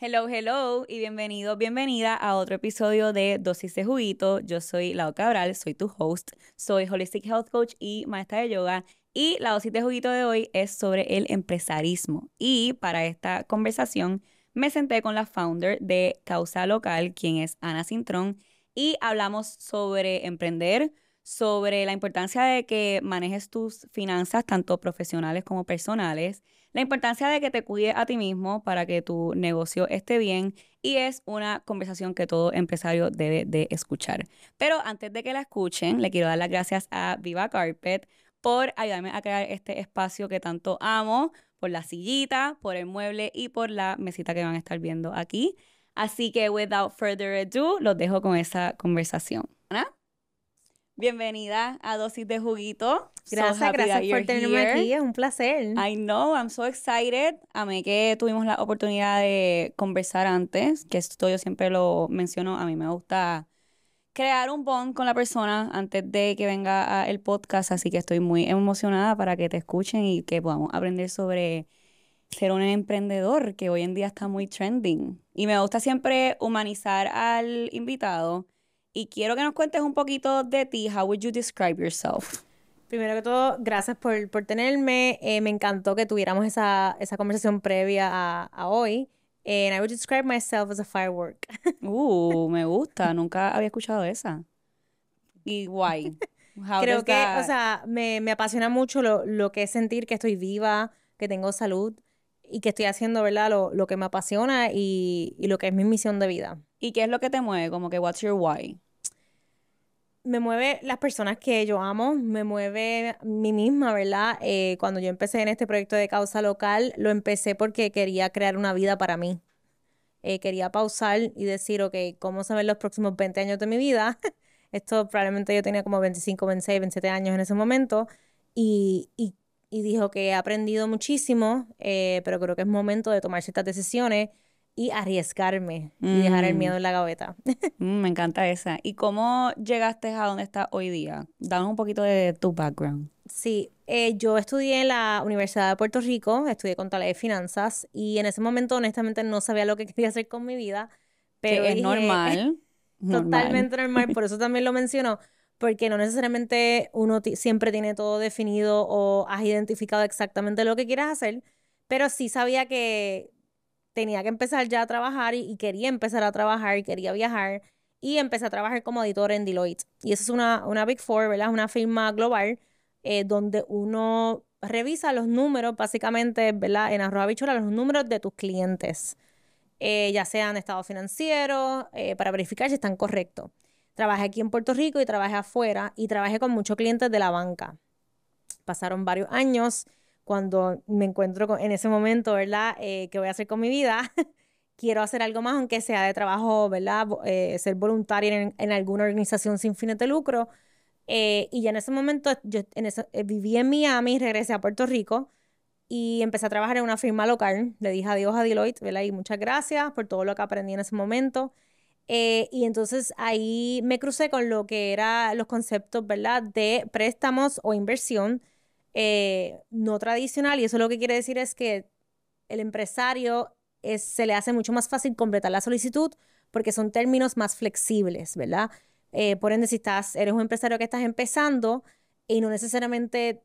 Hello, hello y bienvenido, bienvenida a otro episodio de Dosis de Juguito. Yo soy Lao Cabral, soy tu host, soy Holistic Health Coach y maestra de yoga. Y la dosis de juguito de hoy es sobre el empresarismo. Y para esta conversación me senté con la founder de Causa Local, quien es Ana Cintrón, y hablamos sobre emprender, sobre la importancia de que manejes tus finanzas, tanto profesionales como personales, la importancia de que te cuides a ti mismo para que tu negocio esté bien y es una conversación que todo empresario debe de escuchar. Pero antes de que la escuchen, le quiero dar las gracias a Viva Carpet por ayudarme a crear este espacio que tanto amo, por la sillita, por el mueble y por la mesita que van a estar viendo aquí. Así que, without further ado, los dejo con esa conversación. Bienvenida a Dosis de Juguito. Gracias, gracias por tenerme aquí, es un placer. I know, I'm so excited. A mí que tuvimos la oportunidad de conversar antes, que esto yo siempre lo menciono, a mí me gusta crear un bond con la persona antes de que venga el podcast, así que estoy muy emocionada para que te escuchen y que podamos aprender sobre ser un emprendedor, que hoy en día está muy trending. Y me gusta siempre humanizar al invitado y quiero que nos cuentes un poquito de ti. How would you describe yourself? Primero que todo, gracias por, por tenerme. Eh, me encantó que tuviéramos esa, esa conversación previa a, hoy. And I would describe myself as a firework. Uh, me gusta. Nunca había escuchado esa. Y guay. Creo que, o sea, me, me apasiona mucho lo, lo, que es sentir que estoy viva, que tengo salud y que estoy haciendo, ¿verdad? Lo, lo que me apasiona y, y, lo que es mi misión de vida. ¿Y qué es lo que te mueve? Como que, what's your why? Me mueve las personas que yo amo, me mueve mí misma, ¿verdad? Eh, cuando yo empecé en este proyecto de causa local, lo empecé porque quería crear una vida para mí. Eh, quería pausar y decir, ok, ¿cómo se los próximos 20 años de mi vida? Esto probablemente yo tenía como 25, 26, 27 años en ese momento. Y, y, dijo que he aprendido muchísimo, eh, pero creo que es momento de tomar ciertas decisiones y arriesgarme y dejar el miedo mm. en la gaveta. Mm, me encanta esa. ¿Y cómo llegaste a donde estás hoy día? Dame un poquito de tu background. Sí, eh, yo estudié en la Universidad de Puerto Rico, estudié contabilidad y finanzas y en ese momento honestamente no sabía lo que quería hacer con mi vida, pero que es normal. totalmente normal. por eso también lo menciono, porque no necesariamente uno siempre tiene todo definido o has identificado exactamente lo que quieres hacer, pero sí sabía que tenía que empezar ya a trabajar y, quería empezar a trabajar y quería viajar. Y empecé a trabajar como editor en Deloitte. Y eso es una, una Big Four, ¿verdad? Es Una firma global eh, donde uno revisa los números, básicamente, ¿verdad? En arroba bichura los números de tus clientes, eh, ya sean estado financiero, eh, para verificar si están correctos. Trabajé aquí en Puerto Rico y trabajé afuera y trabajé con muchos clientes de la banca. Pasaron varios años cuando me encuentro en ese momento, ¿verdad? Eh, ¿Qué voy a hacer con mi vida? Quiero hacer algo más, aunque sea de trabajo, ¿verdad? Eh, ser voluntaria en, alguna organización sin fines de lucro. Eh, y ya en ese momento, yo viví en Miami, regresé a Puerto Rico y empecé a trabajar en una firma local. Le dije adiós a Deloitte, ¿verdad? Y muchas gracias por todo lo que aprendí en ese momento. y entonces ahí me crucé con lo que eran los conceptos, ¿verdad? De préstamos o inversión eh, no tradicional y eso lo que quiere decir es que el empresario se le hace mucho más fácil completar la solicitud porque son términos más flexibles, ¿verdad? Eh, por ende, si estás, eres un empresario que estás empezando y no necesariamente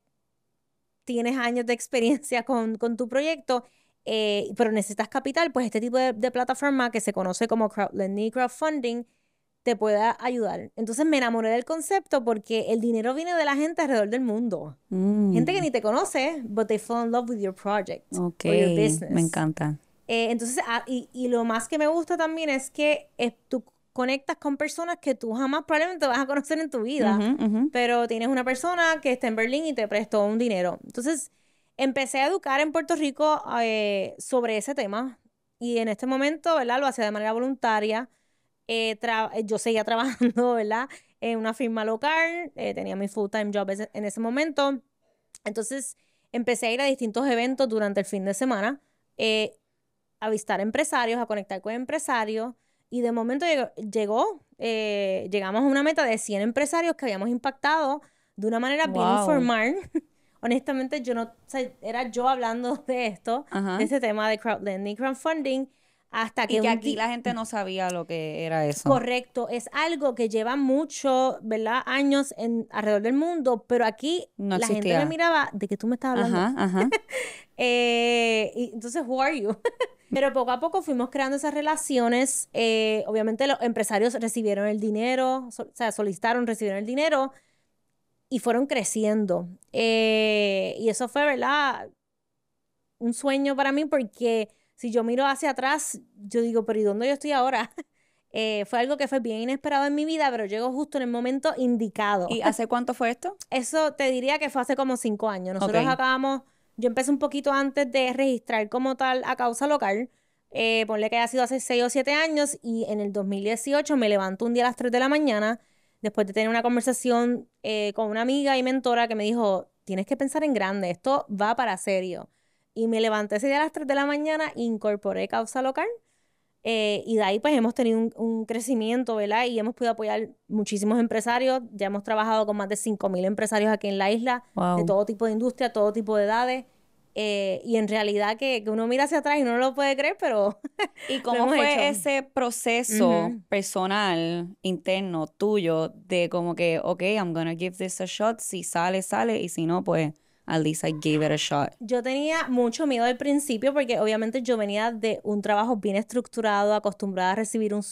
tienes años de experiencia con, tu proyecto, eh, pero necesitas capital, pues este tipo de, plataforma que se conoce como crowdlending crowdfunding te pueda ayudar. Entonces me enamoré del concepto porque el dinero viene de la gente alrededor del mundo. Gente que mm. ni te conoce, pero they fall in love with your project your business. Me encanta. Eh, entonces, ah, y, y, lo más que me gusta también es que tú conectas con personas que tú jamás probablemente vas a conocer en tu vida, pero tienes una persona que está en Berlín y te prestó un dinero. Entonces, empecé a educar en Puerto Rico eh, sobre ese tema y en este momento, ¿verdad? Lo hacía de manera voluntaria eh, eh, yo seguía trabajando, ¿verdad? En una firma local, eh, tenía mi full-time job en ese momento. Entonces empecé a ir a distintos eventos durante el fin de semana, a visitar empresarios, a conectar con empresarios. Y de momento llegó, llegamos a una meta de 100 empresarios que habíamos impactado de una manera bien informal. Honestamente, yo no, era yo hablando de esto, de este tema de crowdlending, crowdfunding hasta que, aquí la gente no sabía lo que era eso. Correcto, es algo que lleva mucho, ¿verdad? Años en alrededor del mundo, pero aquí la gente me miraba de que tú me estabas hablando. Eh, y entonces, who are you? pero poco a poco fuimos creando esas relaciones. Eh, obviamente los empresarios recibieron el dinero, o sea, solicitaron, recibieron el dinero y fueron creciendo. Eh, y eso fue, ¿verdad? Un sueño para mí porque si yo miro hacia atrás, yo digo, pero ¿y dónde yo estoy ahora? Eh, fue algo que fue bien inesperado en mi vida, pero llegó justo en el momento indicado. ¿Y hace cuánto fue esto? Eso te diría que fue hace como cinco años. Nosotros acabamos, yo empecé un poquito antes de registrar como tal a causa local. Eh, ponle que haya sido hace seis o siete años y en el 2018 me levanto un día a las 3 de la mañana después de tener una conversación eh, con una amiga y mentora que me dijo, tienes que pensar en grande, esto va para serio. Y me levanté ese día a las 3 de la mañana, incorporé causa local. Eh, y de ahí pues hemos tenido un, un, crecimiento, ¿verdad? Y hemos podido apoyar muchísimos empresarios. Ya hemos trabajado con más de 5.000 empresarios aquí en la isla, de todo tipo de industria, todo tipo de edades. Eh, y en realidad que, uno mira hacia atrás y no lo puede creer, pero... ¿Y cómo fue ese proceso personal, interno, tuyo, de como que, ok, I'm gonna give this a shot, si sale, sale, y si no, pues at least I gave it a shot. Yo tenía mucho miedo al principio porque obviamente yo venía de un trabajo bien estructurado, acostumbrada a recibir un,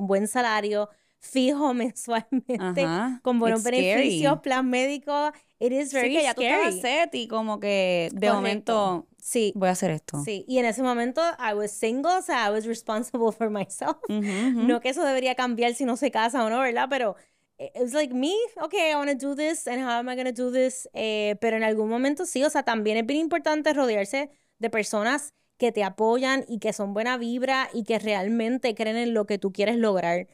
buen salario fijo mensualmente, con buenos beneficios, plan médico. It is very sí, que ya tú te y como que de momento sí. voy a hacer esto. Sí, y en ese momento I was single, I was responsible for myself. No que eso debería cambiar si no se casa o no, ¿verdad? Pero it's e, like me, okay, I want to do this and how am I do this? Eh, pero en algún momento sí, o sea, también es bien importante rodearse de personas que te apoyan y que son buena vibra y que realmente creen en lo que tú quieres lograr.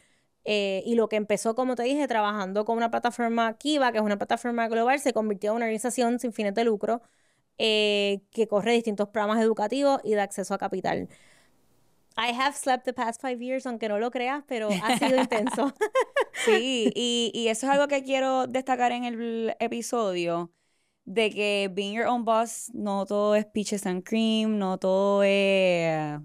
Eh, y lo que empezó, como te dije, trabajando con una plataforma Kiva, que es una plataforma global, se convirtió en una organización sin fines de lucro eh, que corre distintos programas educativos y de acceso a capital. I have slept the past five years, aunque no lo creas, pero ha sido intenso. sí, y, y, eso es algo que quiero destacar en el episodio, de que being your own boss, no todo es peaches and cream, no todo es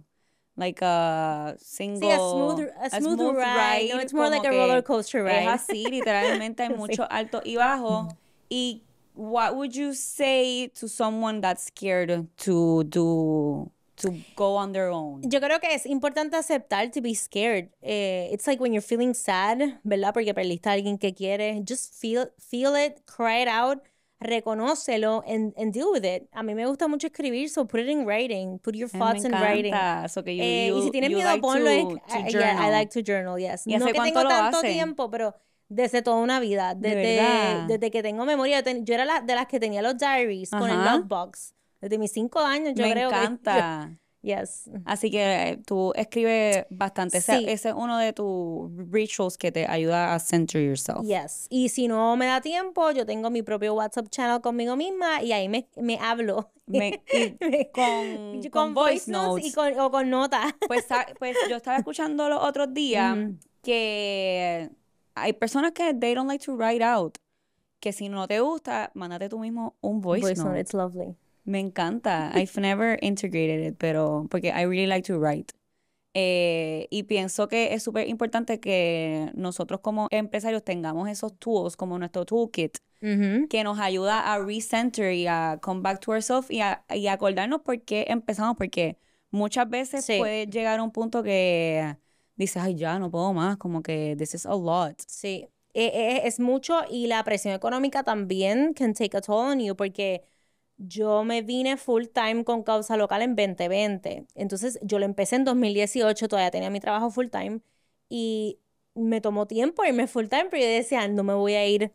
like a single... Sí, a smooth, ride. No, it's more like a roller coaster ride. Es así, literalmente hay mucho alto y bajo. Y what would you say to someone that's scared to do to go on their own. Yo creo que es importante aceptar to be scared. Eh, it's like when you're feeling sad, ¿verdad? Porque perdiste a alguien que quieres. Just feel, feel it, cry it out, reconócelo and, deal with it. A mí me gusta mucho escribir, so put it in writing. Put your thoughts in writing. Eh, y si tienes miedo, ponlo en... Ah, yeah, I like to journal, yes. no que tengo tanto tiempo, pero desde toda una vida. Desde, desde que tengo memoria. Yo, era la, de las que tenía los diaries con el box desde mis cinco años, yo creo. Me encanta. yes. Así que eh, tú escribes bastante. Sí. Ese, es uno de tus rituals que te ayuda a center yourself. Yes. Y si no me da tiempo, yo tengo mi propio WhatsApp channel conmigo misma y ahí me, me hablo. Me, con, con, voice notes, Y con, o con notas. Pues, pues yo estaba escuchando los otros días mm. que hay personas que they don't like to write out. Que si no te gusta, mándate tú mismo un voice, note. It's lovely. Me encanta. I've never integrated it, pero porque I really like to write. Eh, y pienso que es súper importante que nosotros como empresarios tengamos esos tools como nuestro toolkit que nos ayuda a recenter y a come back to ourselves y, a, y acordarnos por qué empezamos, porque muchas veces puede llegar a un punto que dices, ay, ya no puedo más, como que this is a lot. Sí, es, e, es mucho y la presión económica también can take a toll on you porque yo me vine full time con causa local en 2020. Entonces yo lo empecé en 2018, todavía tenía mi trabajo full time y me tomó tiempo irme full time, pero yo decía, no me voy a ir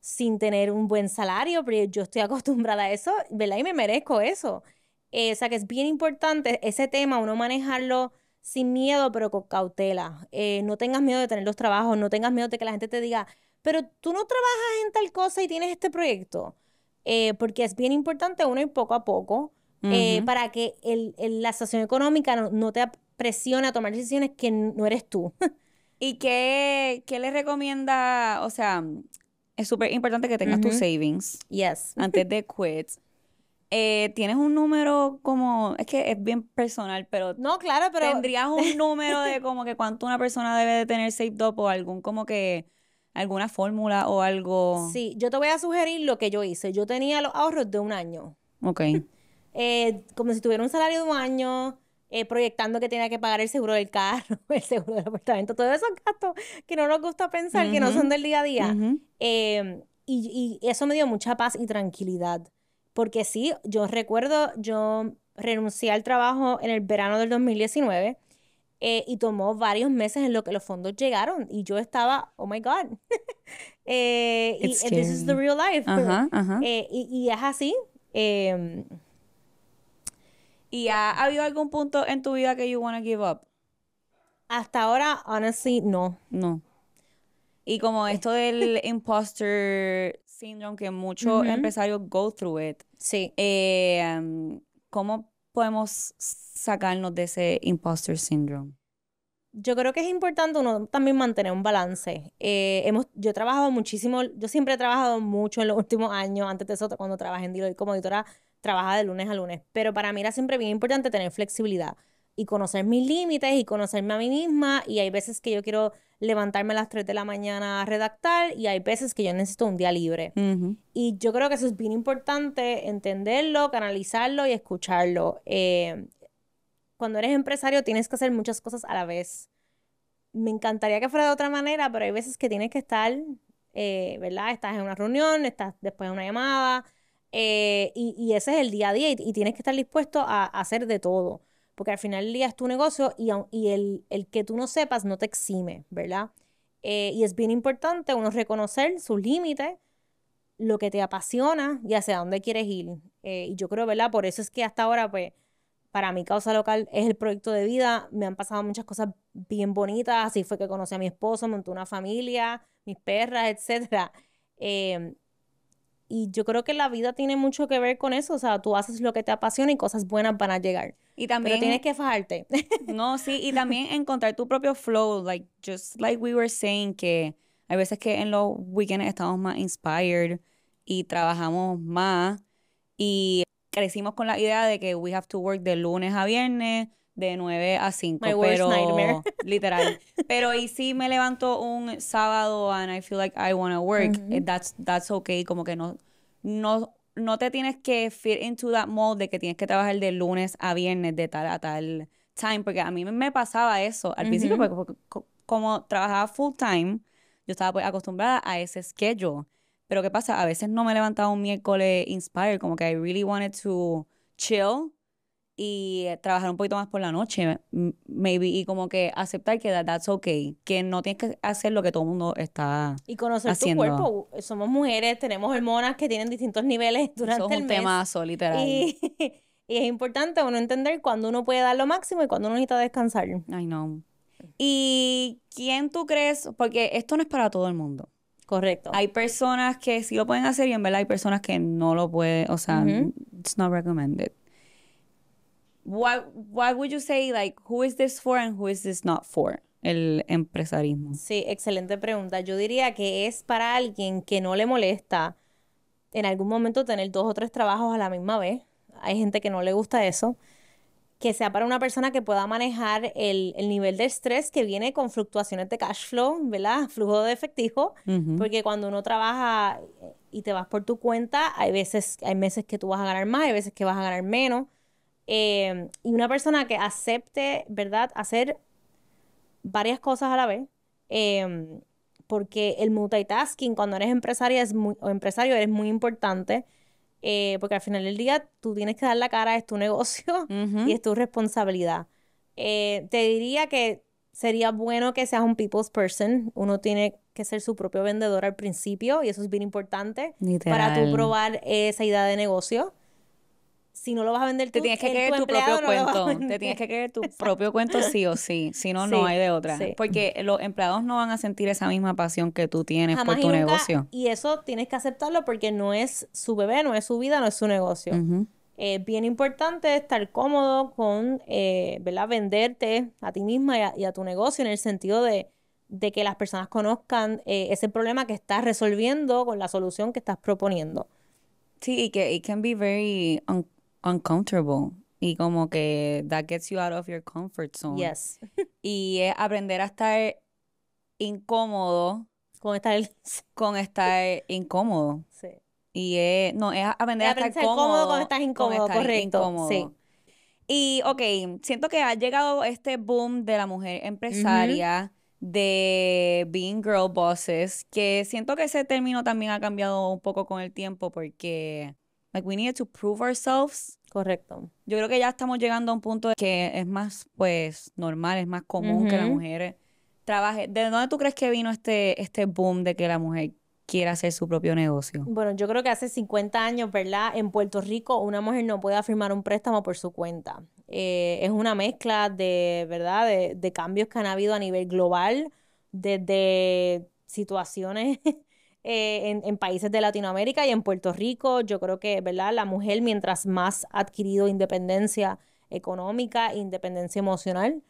sin tener un buen salario, pero yo estoy acostumbrada a eso, ¿verdad? Y me merezco eso. Eh, o sea que es bien importante ese tema, uno manejarlo sin miedo, pero con cautela. Eh, no tengas miedo de tener los trabajos, no tengas miedo de que la gente te diga, pero tú no trabajas en tal cosa y tienes este proyecto. Eh, porque es bien importante uno ir poco a poco eh, para que el, la situación económica no, te presione a tomar decisiones que no eres tú. ¿Y qué, qué le recomienda? O sea, es súper importante que tengas tus savings. Yes. Antes de quit. Eh, tienes un número como, es que es bien personal, pero... No, claro, pero... Tendrías un número de como que cuánto una persona debe de tener saved up o algún como que alguna fórmula o algo. Sí, yo te voy a sugerir lo que yo hice. Yo tenía los ahorros de un año. Ok. Eh, como si tuviera un salario de un año. Eh, proyectando que tenía que pagar el seguro del carro, el seguro del apartamento, todos esos gastos que no nos gusta pensar, que no son del día a día. Em, y, y, eso me dio mucha paz y tranquilidad. Porque sí, yo recuerdo, yo renuncié al trabajo en el verano del 2019 eh, y tomó varios meses en lo que los fondos llegaron y yo estaba, oh my God, eh, y, this is the real life. Eh, y, es así. Em, ¿Y ha, habido algún punto en tu vida que you want to give up? Hasta ahora, honestly, no. No. Y como esto del imposter syndrome que muchos empresarios go through it. Sí. Em, ¿Cómo podemos sacarnos de ese imposter syndrome? Yo creo que es importante uno también mantener un balance. Eh, hemos, yo he trabajado muchísimo, yo siempre he trabajado mucho en los últimos años, antes de eso, cuando trabajé en Deloitte como editora, trabajaba de lunes a lunes, pero para mí era siempre bien importante tener flexibilidad y conocer mis límites y conocerme a mí misma y hay veces que yo quiero levantarme a las 3 de la mañana a redactar y hay veces que yo necesito un día libre. Y yo creo que eso es bien importante, entenderlo, canalizarlo y escucharlo. Eh, cuando eres empresario tienes que hacer muchas cosas a la vez. Me encantaría que fuera de otra manera, pero hay veces que tienes que estar, eh, ¿verdad? Estás en una reunión, estás después de una llamada, eh, y, ese es el día a día y, tienes que estar dispuesto a hacer de todo porque al final del día es tu negocio y, el, que tú no sepas no te exime, ¿verdad? Eh, y es bien importante uno reconocer sus límites, lo que te apasiona y hacia dónde quieres ir. Eh, y yo creo, ¿verdad? Por eso es que hasta ahora, pues, para mi causa local es el proyecto de vida. Me han pasado muchas cosas bien bonitas. Así fue que conocí a mi esposo, monté una familia, mis perras, etc. Y yo creo que la vida tiene mucho que ver con eso. O sea, tú haces lo que te apasiona y cosas buenas van a llegar. Y también. Pero tienes que fajarte. No, sí, y también encontrar tu propio flow. Like, just like we were saying, que hay veces que en los weekends estamos más inspired y trabajamos más. Y crecimos con la idea de que we have to work de lunes a viernes de 9 a 5, pero literal. Pero y si me levanto un sábado and I feel like I want to work, eh, that's that's okay, como que no no no te tienes que fit into that mold de que tienes que trabajar de lunes a viernes de tal a tal time, porque a mí me pasaba eso al principio porque, como trabajaba full time, yo estaba pues acostumbrada a ese schedule. Pero qué pasa, a veces no me levantaba un miércoles inspired, como que I really wanted to chill y eh, trabajar un poquito más por la noche, maybe, y como que aceptar que that's okay, que no tienes que hacer lo que todo el mundo está haciendo. Y conocer haciendo. tu cuerpo. Somos mujeres, tenemos hormonas que tienen distintos niveles durante Eso es el un temazo, literal. Y, es importante uno entender cuando uno puede dar lo máximo y cuando uno necesita descansar. Ay, no. ¿Y quién tú crees? Porque esto no es para todo el mundo. Correcto. Hay personas que sí lo pueden hacer y en verdad hay personas que no lo pueden, o sea, it's not recommended what, why would you say, like, who is this for and who is this not for? el empresarismo. Sí, excelente pregunta. Yo diría que es para alguien que no le molesta en algún momento tener dos o tres trabajos a la misma vez. Hay gente que no le gusta eso que sea para una persona que pueda manejar el, nivel de estrés que viene con fluctuaciones de cash flow, ¿verdad? Flujo de efectivo, porque cuando uno trabaja eh, y te vas por tu cuenta, hay veces, hay meses que tú vas a ganar más, hay veces que vas a ganar menos, Em, y una persona que acepte, ¿verdad?, hacer varias cosas a la vez. Em, porque el multitasking cuando eres empresaria es muy, o empresario eres muy importante. Eh, porque al final del día tú tienes que dar la cara, es tu negocio y es tu responsabilidad. Eh, te diría que sería bueno que seas un people's person. Uno tiene que ser su propio vendedor al principio y eso es bien importante para tú probar esa idea de negocio si no lo vas a vender te tienes que creer tu, propio cuento. Te tienes que creer tu propio cuento sí o sí. Si no, no hay de otra. Porque los empleados no van a sentir esa misma pasión que tú tienes por tu negocio. Y eso tienes que aceptarlo porque no es su bebé, no es su vida, no es su negocio. Es bien importante estar cómodo con, eh, ¿verdad? Venderte a ti misma y a, tu negocio en el sentido de, que las personas conozcan eh, ese problema que estás resolviendo con la solución que estás proponiendo. Sí, y que it can be very uncomfortable y como que that gets you out of your comfort zone. Yes. y es aprender a estar incómodo con estar con estar incómodo. Sí. Y es no, es aprender a estar cómodo, incómodo, con estar correcto. Sí. Y ok, siento que ha llegado este boom de la mujer empresaria. de being girl bosses, que siento que ese término también ha cambiado un poco con el tiempo porque Like we need to prove ourselves. Correcto. Yo creo que ya estamos llegando a un punto que es más, pues, normal, es más común que las mujeres trabajen. ¿De dónde tú crees que vino este, este boom de que la mujer quiera hacer su propio negocio? Bueno, yo creo que hace 50 años, ¿verdad? En Puerto Rico una mujer no puede firmar un préstamo por su cuenta. Eh, es una mezcla de, ¿verdad? De, de cambios que han habido a nivel global, desde situaciones eh, en, países de Latinoamérica y en Puerto Rico. Yo creo que, ¿verdad? La mujer, mientras más ha adquirido independencia económica, independencia emocional,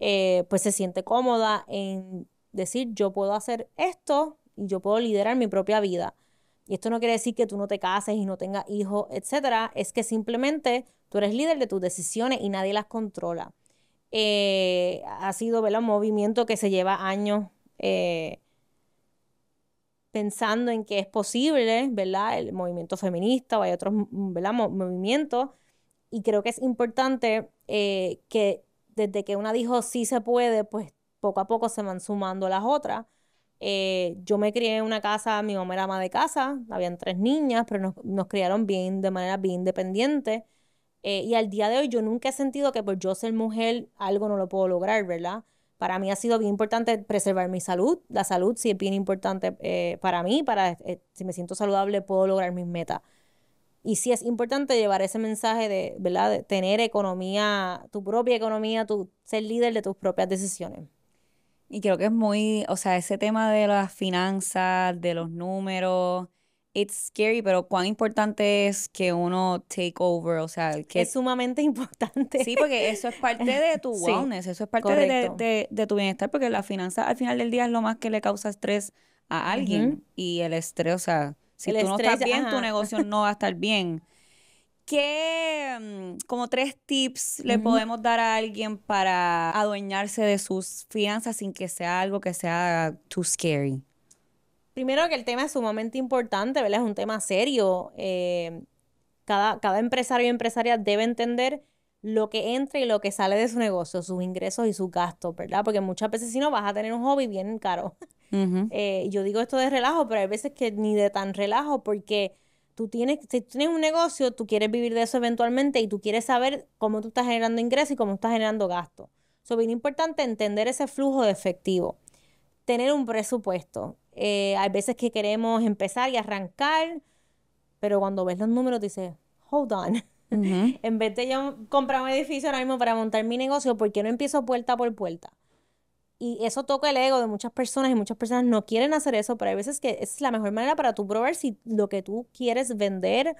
eh, pues se siente cómoda en decir, yo puedo hacer esto y yo puedo liderar mi propia vida. Y esto no quiere decir que tú no te cases y no tengas hijos, etcétera. Es que simplemente tú eres líder de tus decisiones y nadie las controla. Eh, ha sido ¿verdad? un movimiento que se lleva años pensando en que es posible, ¿verdad? El movimiento feminista o hay otros, mm, ¿verdad? movimientos. Y creo que es importante eh, que desde que una dijo sí se puede, pues poco a poco se van sumando las otras. Eh, yo me crié en una casa, mi mamá era ama de casa, habían tres niñas, pero nos, criaron bien, de manera bien independiente. Eh, y al día de hoy yo nunca he sentido que por yo ser mujer algo no lo puedo lograr, ¿verdad? para mí ha sido bien importante preservar mi salud. La salud sí es bien importante eh, para mí, para eh, si me siento saludable puedo lograr mis metas. Y sí es importante llevar ese mensaje de, ¿verdad? De tener economía, tu propia economía, tu, ser líder de tus propias decisiones. Y creo que es muy, o sea, ese tema de las finanzas, de los números, it's scary, pero cuán importante es que uno take over, o sea, que es sumamente importante. Sí, porque eso es parte de tu wellness, eso es parte de, tu bienestar, porque la finanza al final del día es lo más que le causa estrés a alguien y el estrés, o sea, si tú no estás bien, tu negocio no va a estar bien. ¿Qué mm, como tres tips le podemos dar a alguien para adueñarse de sus finanzas sin que sea algo que sea too scary? primero que el tema es sumamente importante, ¿verdad? Es un tema serio. Eh, cada, cada empresario y empresaria debe entender lo que entra y lo que sale de su negocio, sus ingresos y sus gastos, ¿verdad? Porque muchas veces si no vas a tener un hobby bien caro. Eh, yo digo esto de relajo, pero hay veces que ni de tan relajo porque tú tienes, si tú tienes un negocio, tú quieres vivir de eso eventualmente y tú quieres saber cómo tú estás generando ingresos y cómo estás generando gastos. Es bien importante entender ese flujo de efectivo, tener un presupuesto, eh, hay veces que queremos empezar y arrancar, pero cuando ves los números dices, hold on. en vez de yo comprar un edificio ahora mismo para montar mi negocio, ¿por qué no empiezo puerta por puerta? Y eso toca el ego de muchas personas y muchas personas no quieren hacer eso, pero hay veces que es la mejor manera para tú probar si lo que tú quieres vender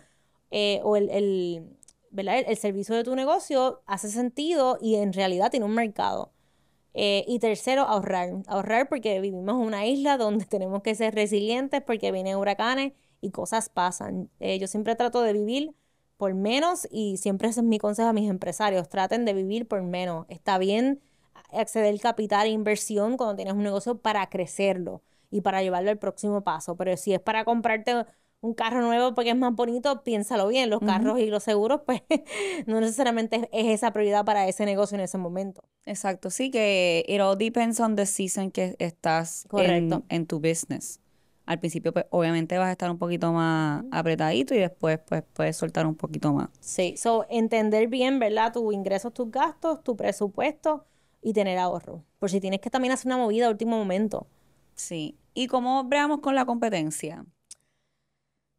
eh, o el, el servicio de tu negocio hace sentido y en realidad tiene un mercado. Eh, y tercero, ahorrar. Ahorrar porque vivimos en una isla donde tenemos que ser resilientes porque vienen huracanes y cosas pasan. Eh, yo siempre trato de vivir por menos y siempre ese es mi consejo a mis empresarios. Traten de vivir por menos. Está bien acceder capital e inversión cuando tienes un negocio para crecerlo y para llevarlo al próximo paso. Pero si es para comprarte un carro nuevo porque es más bonito, piénsalo bien, los carros y los seguros, pues no necesariamente es esa prioridad para ese negocio en ese momento. Exacto, sí que it all depends on the season que estás Correcto. En, tu business. Al principio, pues obviamente vas a estar un poquito más apretadito y después, pues puedes soltar un poquito más. Sí, so entender bien, ¿verdad? Tus ingresos, tus gastos, tu presupuesto y tener ahorro. Por si tienes que también hacer una movida a último momento. Sí. ¿Y cómo veamos con la competencia?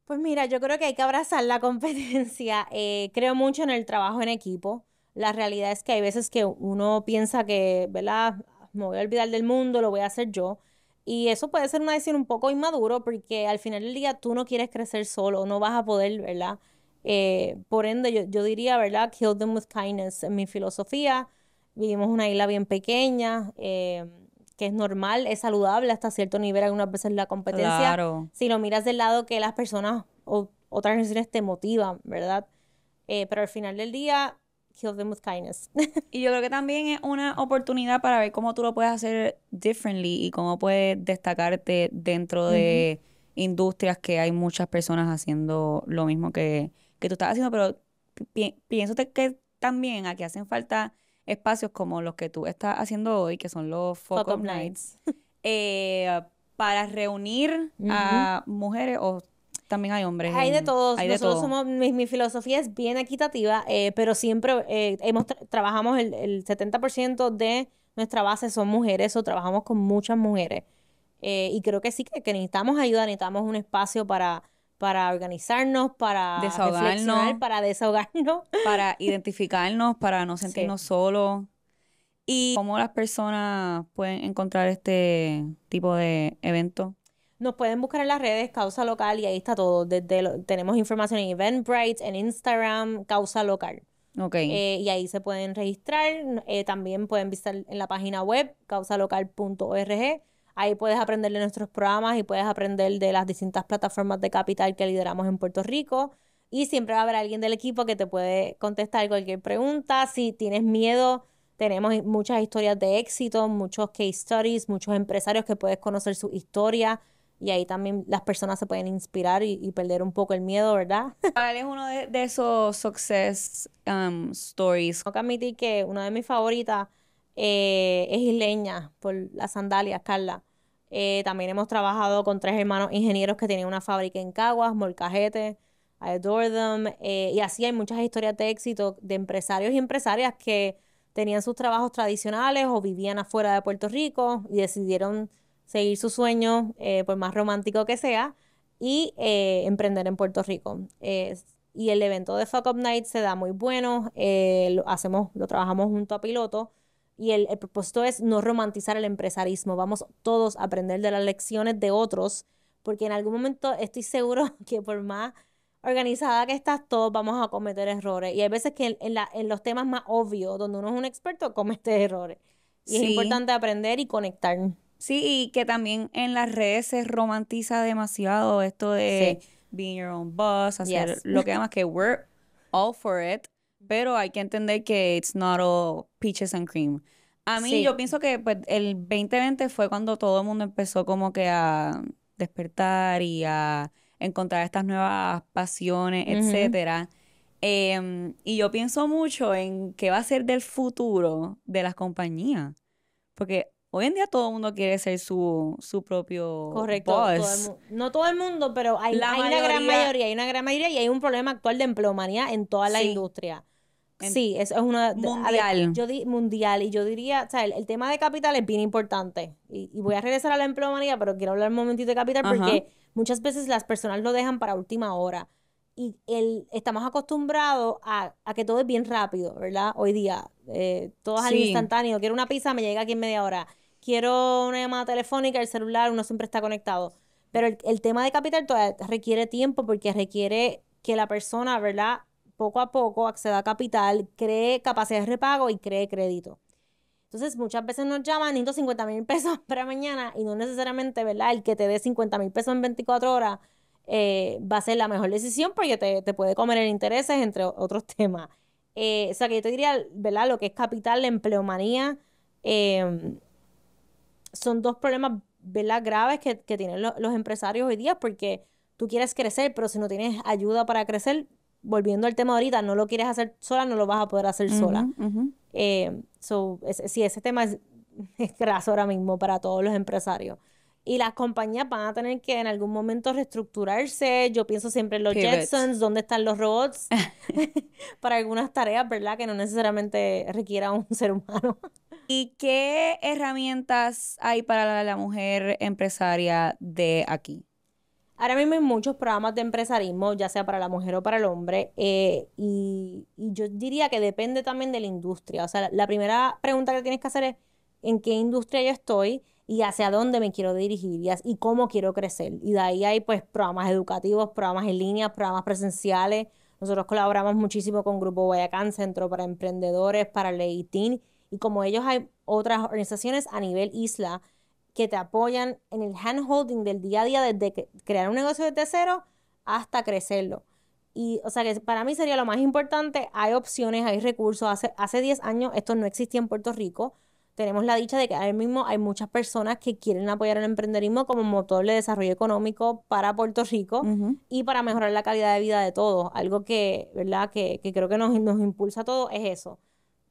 Pues mira, yo creo que hay que abrazar la competencia. Eh, creo mucho en el trabajo en equipo. La realidad es que hay veces que uno piensa que, ¿verdad? Me voy a olvidar del mundo, lo voy a hacer yo. Y eso puede ser una decisión un poco inmaduro porque al final del día tú no quieres crecer solo, no vas a poder, ¿verdad? Eh, por ende, yo, diría, ¿verdad? Kill them with kindness. En mi filosofía, vivimos una isla bien pequeña. Eh, que es normal, es saludable hasta cierto nivel algunas veces la competencia. Si lo miras del lado que las personas o otras generaciones te motivan, ¿verdad? Eh, pero al final del día, kill them with kindness. y yo creo que también es una oportunidad para ver cómo tú lo puedes hacer differently y cómo puedes destacarte dentro de industrias que hay muchas personas haciendo lo mismo que, tú estás haciendo, pero pi pienso que también aquí hacen falta espacios como los que tú estás haciendo hoy, que son los focus Nights, eh, para reunir a mujeres o también hay hombres. Hay de todos. de somos, mi, filosofía es bien equitativa, eh, pero siempre eh, hemos trabajamos el, el 70% de nuestra base son mujeres o trabajamos con muchas mujeres. y creo que sí, que necesitamos ayuda, necesitamos un espacio para para organizarnos, para desahogarnos, para desahogarnos, para identificarnos, para no sentirnos solos y cómo las personas pueden encontrar este tipo de evento. Nos pueden buscar en las redes Causa Local y ahí está todo. Desde tenemos información en Eventbrite, en Instagram, Causa Local. Okay. Eh, y ahí se pueden registrar. Eh, también pueden visitar en la página web causalocal.org Ahí puedes aprender de nuestros programas y puedes aprender de las distintas plataformas de capital que lideramos en Puerto Rico. Y siempre va a haber alguien del equipo que te puede contestar cualquier pregunta. Si tienes miedo, tenemos muchas historias de éxito, muchos case studies, muchos empresarios que puedes conocer su historia y ahí también las personas se pueden inspirar y, perder un poco el miedo, ¿verdad? ¿Cuál es uno de, de esos success um, stories? Tengo que admitir que una de mis favoritas eh, es Isleña, por las sandalias, Carla. Eh, también hemos trabajado con tres hermanos ingenieros que tenían una fábrica en Caguas, Molcajete, I Adore Them. Eh, y así hay muchas historias de éxito de empresarios y empresarias que tenían sus trabajos tradicionales o vivían afuera de Puerto Rico y decidieron seguir su sueño, eh, por más romántico que sea, y emprender en Puerto Rico. y el evento de Fuck Up Night se da muy bueno, lo hacemos, lo trabajamos junto a Piloto y el, el, propósito es no romantizar el empresarismo. Vamos todos a aprender de las lecciones de otros, porque en algún momento estoy seguro que por más organizada que estás, todos vamos a cometer errores. Y hay veces que en, los temas más obvios, donde uno es un experto, comete errores. Y es importante aprender y conectar. Sí, y que también en las redes se romantiza demasiado esto de being your own boss, hacer lo que llamas que we're all for it pero hay que entender que it's not all peaches and cream. A mí yo pienso que pues, el 2020 fue cuando todo el mundo empezó como que a despertar y a encontrar estas nuevas pasiones, etcétera. Em, y yo pienso mucho en qué va a ser del futuro de las compañías. Porque hoy en día todo el mundo quiere ser su, propio Correcto, boss. Correcto. no todo el mundo, pero hay, una gran mayoría, hay una gran mayoría y hay un problema actual de empleomanía en toda la industria sí, eso es una... Mundial. yo mundial. Y yo diría, o sea, el, tema de capital es bien importante. Y, voy a regresar a la María, pero quiero hablar un momentito de capital porque muchas veces las personas lo dejan para última hora. Y estamos acostumbrados a, que todo es bien rápido, ¿verdad? Hoy día, eh, todo es al instantáneo. Quiero una pizza, me llega aquí en media hora. Quiero una llamada telefónica, el celular, uno siempre está conectado. Pero el, el tema de capital todavía requiere tiempo porque requiere que la persona, ¿verdad? poco a poco acceda a capital, cree capacidad de repago y cree crédito. Entonces, muchas veces nos llaman, necesito 50 mil pesos para mañana y no necesariamente, ¿verdad? El que te dé 50 mil pesos en 24 horas eh, va a ser la mejor decisión porque te, puede comer el intereses, entre otros temas. Eh, o sea, que yo te diría, ¿verdad? Lo que es capital, la empleomanía, em, son dos problemas, ¿verdad? Graves que, tienen los empresarios hoy día porque tú quieres crecer, pero si no tienes ayuda para crecer, volviendo al tema ahorita, no lo quieres hacer sola, no lo vas a poder hacer sola. Eh, ese tema es, graso ahora mismo para todos los empresarios. Y las compañías van a tener que en algún momento reestructurarse. Yo pienso siempre en los Jetsons, dónde están los robots para algunas tareas, ¿verdad? Que no necesariamente requiera un ser humano. ¿Y qué herramientas hay para la mujer empresaria de aquí? Ahora mismo hay muchos programas de empresarismo, ya sea para la mujer o para el hombre, eh, y, yo diría que depende también de la industria. O sea, la, primera pregunta que tienes que hacer es en qué industria yo estoy y hacia dónde me quiero dirigir y, cómo quiero crecer. Y de ahí hay pues programas educativos, programas en línea, programas presenciales. Nosotros colaboramos muchísimo con Grupo Guayacán, Centro para Emprendedores, para Leitín, y como ellos hay otras organizaciones a nivel isla que te apoyan en el handholding del día a día, desde crear un negocio desde cero hasta crecerlo. Y, o sea, que para mí sería lo más importante, hay opciones, hay recursos. Hace, hace 10 años esto no existía en Puerto Rico. Tenemos la dicha de que ahora mismo hay muchas personas que quieren apoyar el emprenderismo como motor de desarrollo económico para Puerto Rico y para mejorar la calidad de vida de todos. Algo que, ¿verdad? Que, creo que nos, nos impulsa a todos es eso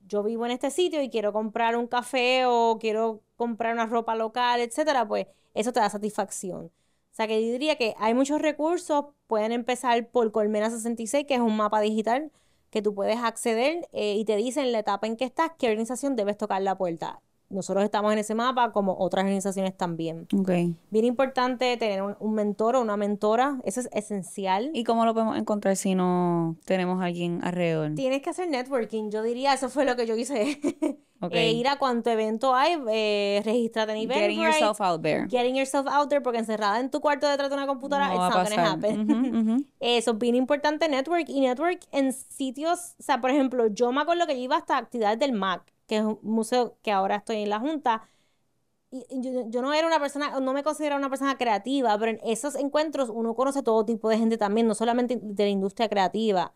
yo vivo en este sitio y quiero comprar un café o quiero comprar una ropa local, etcétera, pues eso te da satisfacción. O sea que diría que hay muchos recursos, pueden empezar por Colmena 66, que es un mapa digital que tú puedes acceder eh, y te dicen la etapa en que estás, qué organización debes tocar la puerta nosotros estamos en ese mapa como otras organizaciones también. Okay. Bien importante tener un, mentor o una mentora, eso es esencial. ¿Y cómo lo podemos encontrar si no tenemos a alguien alrededor? Tienes que hacer networking, yo diría, eso fue lo que yo hice. Eh, ir a cuánto evento hay, eh, registrarte en Eventbrite. Getting yourself out there. Getting yourself out there, porque encerrada en tu cuarto detrás de una computadora, no it's Eso es bien importante, network. Y network en sitios, o sea, por ejemplo, yo me acuerdo que yo iba hasta actividades del MAC que es un museo que ahora estoy en la Junta, yo, yo, no era una persona, no me considero una persona creativa, pero en esos encuentros uno conoce todo tipo de gente también, no solamente de la industria creativa.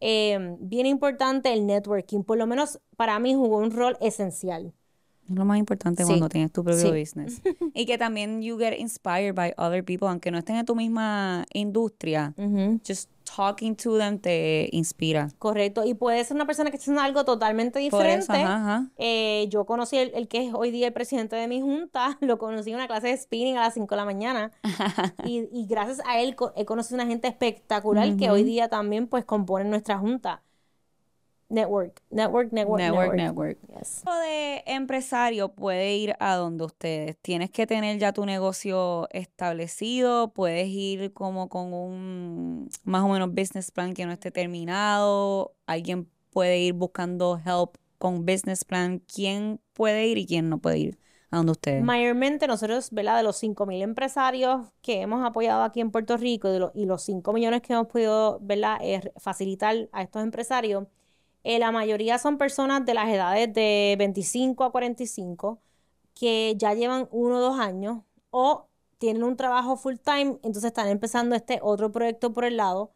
Em, bien importante el networking, por lo menos para mí jugó un rol esencial. Es lo más importante cuando tienes tu propio business. y que también you get inspired by other people, aunque no estén en tu misma industria. Just talking to them te inspira. Correcto. Y puede ser una persona que está haciendo algo totalmente diferente. Eh, yo conocí el, que es hoy día el presidente de mi junta, lo conocí en una clase de spinning a las 5 de la mañana. y, gracias a él he conocido una gente espectacular que hoy día también pues compone nuestra junta. Network, network, network, network. Network, network. de empresario puede ir a donde ustedes. Tienes que tener ya tu negocio establecido, puedes ir como con un más o menos business plan que no esté terminado. Alguien puede ir buscando help con business plan. ¿Quién puede ir y quién no puede ir? ¿A donde ustedes? Mayormente nosotros, ¿verdad? De los 5.000 empresarios que hemos apoyado aquí en Puerto Rico y, los, 5 millones que hemos podido, ¿verdad? Eh, facilitar a estos empresarios, eh, la mayoría son personas de las edades de 25 a 45 que ya llevan uno o dos años o tienen un trabajo full time, entonces están empezando este otro proyecto por el lado.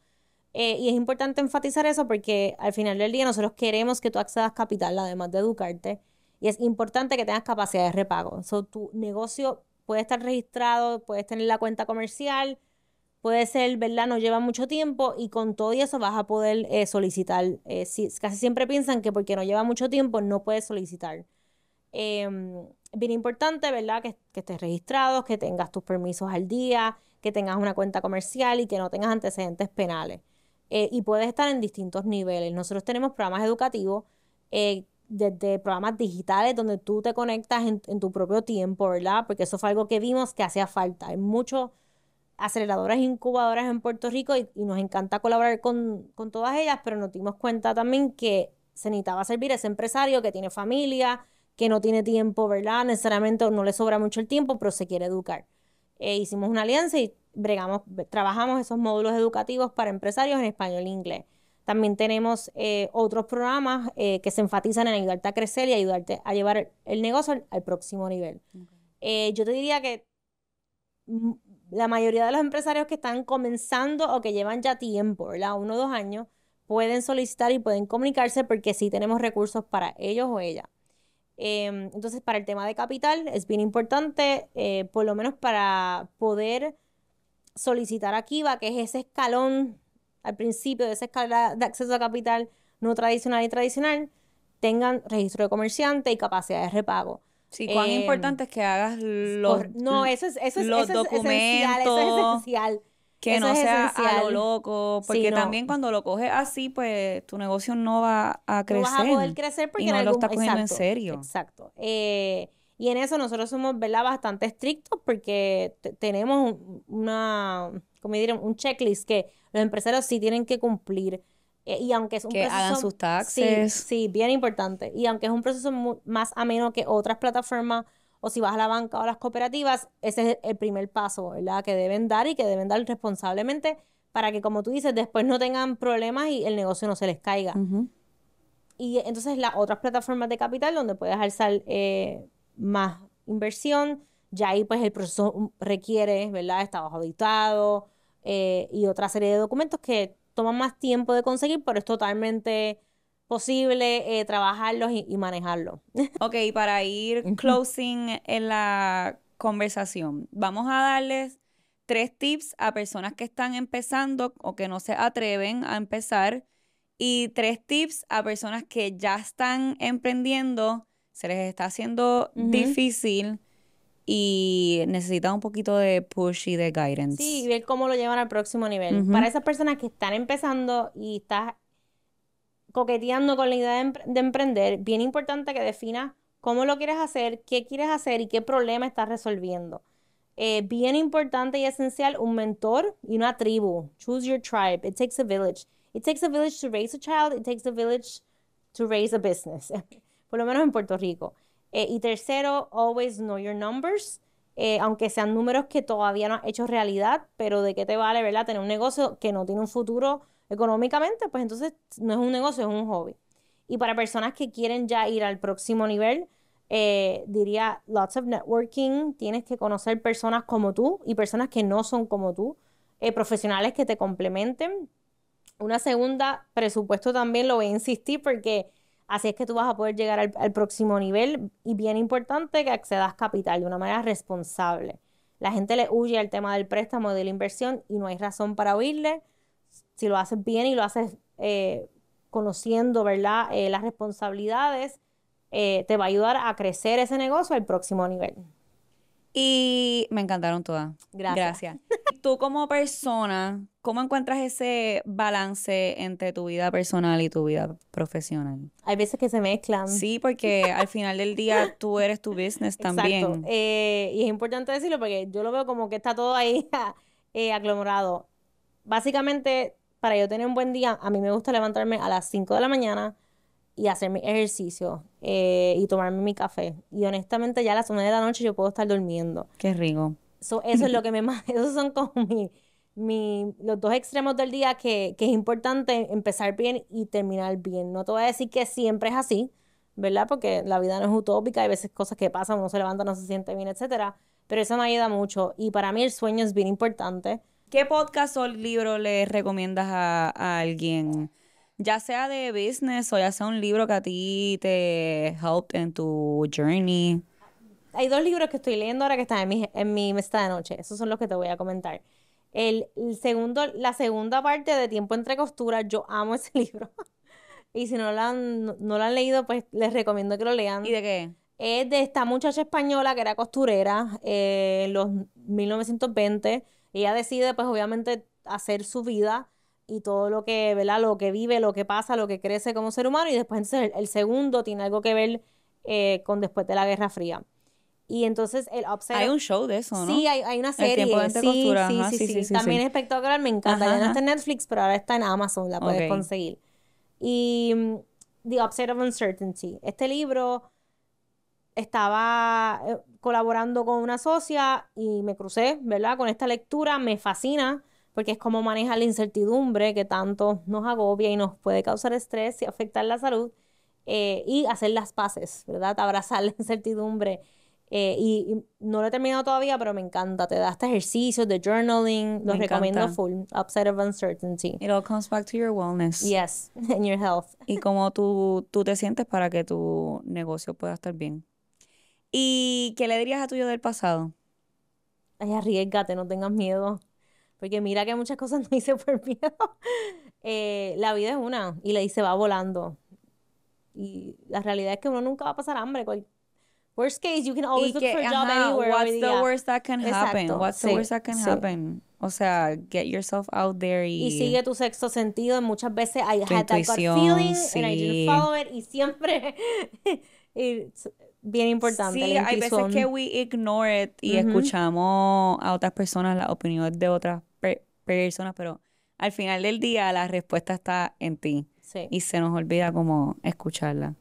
Eh, y es importante enfatizar eso porque al final del día nosotros queremos que tú accedas capital, además de educarte, y es importante que tengas capacidad de repago. tu negocio puede estar registrado, puedes tener la cuenta comercial, puede ser, ¿verdad? No lleva mucho tiempo y con todo eso vas a poder eh, solicitar. Eh, si, casi siempre piensan que porque no lleva mucho tiempo no puedes solicitar. Em, bien importante, ¿verdad? Que, estés registrado, que tengas tus permisos al día, que tengas una cuenta comercial y que no tengas antecedentes penales. Eh, y puedes estar en distintos niveles. Nosotros tenemos programas educativos, desde programas digitales donde tú te conectas en, tu propio tiempo, ¿verdad? Porque eso fue algo que vimos que hacía falta. Hay mucho aceleradoras e incubadoras en Puerto Rico y, nos encanta colaborar con, todas ellas, pero nos dimos cuenta también que se necesitaba servir a ese empresario que tiene familia, que no tiene tiempo, ¿verdad? Necesariamente no le sobra mucho el tiempo, pero se quiere educar. Eh, hicimos una alianza y bregamos, trabajamos esos módulos educativos para empresarios en español e inglés. También tenemos eh, otros programas eh, que se enfatizan en ayudarte a crecer y ayudarte a llevar el, negocio al, próximo nivel. yo te diría que la mayoría de los empresarios que están comenzando o que llevan ya tiempo, ¿verdad? Uno o dos años, pueden solicitar y pueden comunicarse porque sí tenemos recursos para ellos o ella. Em, entonces, para el tema de capital es bien importante, eh, por lo menos para poder solicitar a Kiva, que es ese escalón al principio de esa escala de acceso a capital no tradicional y tradicional, tengan registro de comerciante y capacidad de repago. Sí, cuán em, importante es que hagas los No, eso es, eso es, los documentos, es esencial, eso es esencial. Que no seas sea a lo loco, porque también cuando lo coges así, pues tu negocio no va a crecer. No vas a poder crecer porque no lo estás cogiendo en serio. Exacto. Eh, y en eso nosotros somos, ¿verdad?, bastante estrictos porque tenemos una, como dirán, un checklist que los empresarios sí tienen que cumplir. Eh, y aunque es un que hagan sus taxes. Sí, sí, bien importante. Y aunque es un proceso más ameno que otras plataformas o si vas a la banca o a las cooperativas, ese es el primer paso, ¿verdad? Que deben dar y que deben dar responsablemente para que, como tú dices, después no tengan problemas y el negocio no se les caiga. Y entonces las otras plataformas de capital donde puedes alzar eh, más inversión, ya ahí pues el proceso requiere, ¿verdad? Estabas auditado eh, y otra serie de documentos que toma más tiempo de conseguir, pero es totalmente posible eh, trabajarlos y, manejarlos. ok, para ir closing en la conversación, vamos a darles tres tips a personas que están empezando o que no se atreven a empezar y tres tips a personas que ya están emprendiendo, se les está haciendo difícil y necesita un poquito de push y de guidance. Sí, y ver cómo lo llevan al próximo nivel. Para esas personas que están empezando y estás coqueteando con la idea de, emprender, bien importante que defina cómo lo quieres hacer, qué quieres hacer y qué problema estás resolviendo. Eh, bien importante y esencial, un mentor y una tribu. Choose your tribe. It takes a village. It takes a village to raise a child. It takes a village to raise a business. Por lo menos en Puerto Rico. Eh, y tercero, always know your numbers. Eh, aunque sean números que todavía no has hecho realidad, pero de qué te vale, ¿verdad? Tener un negocio que no tiene un futuro económicamente, pues entonces no es un negocio, es un hobby. Y para personas que quieren ya ir al próximo nivel, eh, diría lots of networking, tienes que conocer personas como tú y personas que no son como tú, profesionales que te complementen. Una segunda, presupuesto también lo voy a insistir porque Así es que tú vas a poder llegar al, próximo nivel y bien importante que accedas capital de una manera responsable. La gente le huye al tema del préstamo, de la inversión y no hay razón para huirle. Si lo haces bien y lo haces eh, conociendo ¿verdad? Eh, las responsabilidades, eh, te va a ayudar a crecer ese negocio al próximo nivel. Y me encantaron todas. Gracias. Tú como persona, ¿cómo encuentras ese balance entre tu vida personal y tu vida profesional? Hay veces que se mezclan. Sí, porque al final del día tú eres tu business también. Exacto. Eh, y es importante decirlo porque yo lo veo como que está todo ahí eh, aglomerado. Básicamente, para yo tener un buen día, a mí me gusta levantarme a las 5 de la mañana y hacer mi ejercicio. Eh, y tomarme mi café. Y honestamente ya a las 9 de la noche yo puedo estar durmiendo. Qué rico. eso es lo que me... Esos son como mi, mi, los dos extremos del día que, que es importante empezar bien y terminar bien. No te voy a decir que siempre es así, ¿verdad? Porque la vida no es utópica, hay veces cosas que pasan, uno se levanta, no se siente bien, etcétera. Pero eso me ayuda mucho. Y para mí el sueño es bien importante. ¿Qué podcast o libro le recomiendas a, a alguien ya sea de business o ya sea un libro que a ti te helped en tu journey. Hay dos libros que estoy leyendo ahora que están en mi, en mi mesa de noche. Esos son los que te voy a comentar. El, segundo, la segunda parte de Tiempo entre costuras, yo amo ese libro. y si no lo, han, no, lo han leído, pues les recomiendo que lo lean. ¿Y de qué? Es de esta muchacha española que era costurera eh, en los 1920. Ella decide, pues obviamente, hacer su vida y todo lo que, ¿verdad? Lo que vive, lo que pasa, lo que crece como ser humano y después el, el segundo tiene algo que ver eh, con después de la Guerra Fría. Y entonces el upset... Hay un show de eso, ¿no? Sí, hay, hay una serie. El de sí, Ajá, sí, sí, sí, También es espectacular, me encanta. ya no está en Netflix, pero ahora está en Amazon, la puedes conseguir. Y mm, The upset of Uncertainty. Este libro estaba eh, colaborando con una socia y me crucé, ¿verdad? Con esta lectura, me fascina porque es como manejar la incertidumbre que tanto nos agobia y nos puede causar estrés y afectar la salud, eh, y hacer las paces, ¿verdad? Abrazar la incertidumbre. Eh, y, no lo he terminado todavía, pero me encanta. Te da este ejercicios de journaling. Los recomiendo a full. Upside of uncertainty. It all comes back to your wellness. Yes, and your health. Y cómo tú, tú te sientes para que tu negocio pueda estar bien. ¿Y qué le dirías a tuyo del pasado? Ay, arriesgate, no tengas miedo porque mira que muchas cosas no hice por miedo. eh, la vida es una y, le, dice va volando. Y la realidad es que uno nunca va a pasar hambre. worst case, you can always look for a job anywhere. What's the worst that can happen? what's the worst that can happen? O sea, get yourself out there y... sigue tu sexto sentido. Muchas veces I had that gut feeling sí. and I didn't follow it. Y siempre... es bien importante. Sí, hay veces que we ignore it y escuchamos a otras personas las opiniones de otras personas, pero al final del día la respuesta está en ti. Y se nos olvida como escucharla.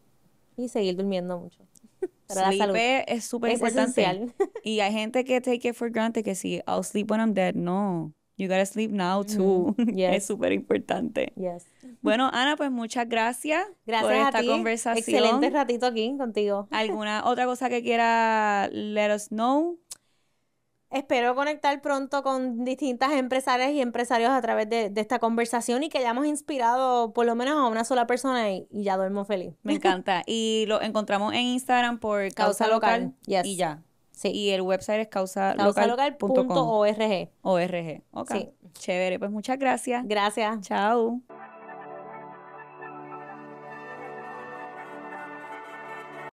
Y seguir durmiendo mucho. sleep la salud. es súper importante. Y hay gente que take it for granted que si I'll sleep when I'm dead. No. You gotta sleep now too. Mm, es súper importante. Yes. Bueno, Ana, pues muchas gracias, gracias por esta conversación. Excelente ratito aquí contigo. ¿Alguna otra cosa que quiera let us know? Espero conectar pronto con distintas empresarias y empresarios a través de, esta conversación y que hayamos inspirado por lo menos a una sola persona y, ya duermo feliz. Me encanta. y lo encontramos en Instagram por Causa, Local, y ya. Sí. Y el website es causalocal.org. org. Ok. Sí. Chévere. Pues muchas gracias. Gracias. Chao.